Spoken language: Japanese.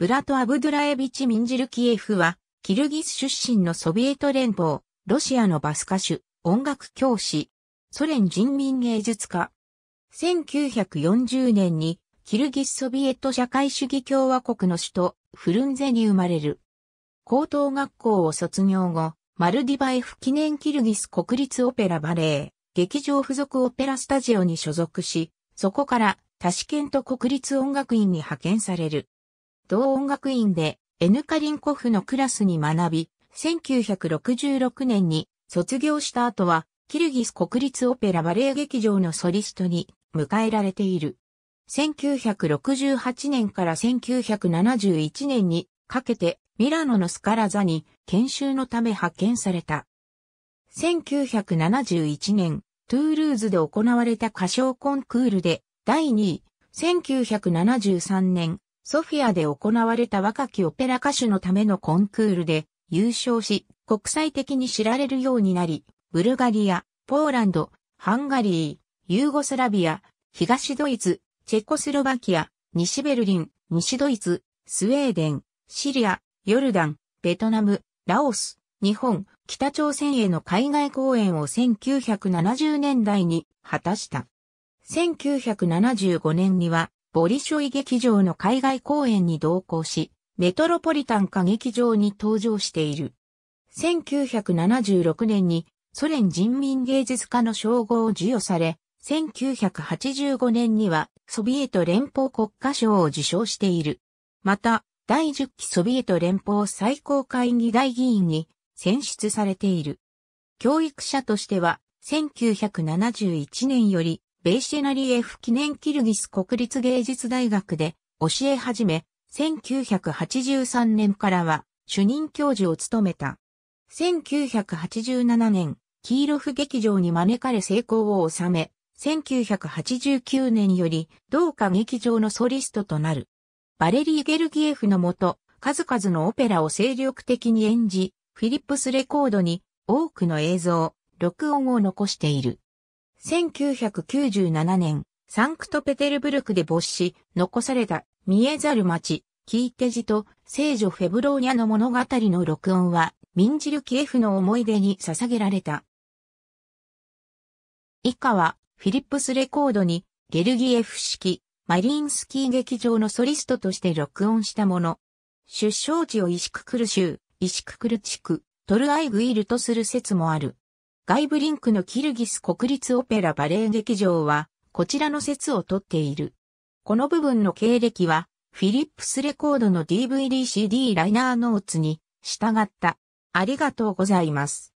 ブラト・アブドゥラエビチ・ミンジルキエフは、キルギス出身のソビエト連邦、ロシアのバス歌手、音楽教師、ソ連人民芸術家。1940年に、キルギスソビエト社会主義共和国の首都、フルンゼに生まれる。高等学校を卒業後、マルディバエフ記念キルギス国立オペラバレエ、劇場付属オペラスタジオに所属し、そこからタシケント国立音楽院に派遣される。同音楽院でエヌカリンコフのクラスに学び、1966年に卒業した後は、キルギス国立オペラバレエ劇場のソリストに迎えられている。1968年から1971年にかけてミラノのスカラ座に研修のため派遣された。1971年、トゥールーズで行われた歌唱コンクールで第2位、1973年、ソフィアで行われた若きオペラ歌手のためのコンクールで優勝し、国際的に知られるようになり、ブルガリア、ポーランド、ハンガリー、ユーゴスラビア、東ドイツ、チェコスロバキア、西ベルリン、西ドイツ、スウェーデン、シリア、ヨルダン、ベトナム、ラオス、日本、北朝鮮への海外公演を1970年代に果たした。1975年にはボリショイ劇場の海外公演に同行し、メトロポリタン歌劇場に登場している。1976年にソ連人民芸術家の称号を授与され、1985年にはソビエト連邦国家賞を受賞している。また、第10期ソビエト連邦最高会議大議員に選出されている。教育者としては1971年よりベイシェナリエフ記念キルギス国立芸術大学で教え始め、1983年からは主任教授を務めた。1987年、キーロフ劇場に招かれ成功を収め、1989年より同化劇場のソリストとなる。バレリー・ゲルギエフのもと、数々のオペラを精力的に演じ、フィリップスレコードに多くの映像、録音を残している。1997年、サンクトペテルブルクで没し、残された見えざる町、キーテジと聖女フェブローニャの物語の録音は、ミンジルキエフの思い出に捧げられた。以下は、フィリップスレコードに、ゲルギエフ式、マリンスキー劇場のソリストとして録音したもの。出生地を石ククル州、石ククル地区、トルアイグイルとする説もある。外部リンクのキルギス国立オペラバレエ劇場は、こちらの説をとっている。この部分の経歴は、フィリップスレコードの DVD CD ライナーノーツに従った。ありがとうございます。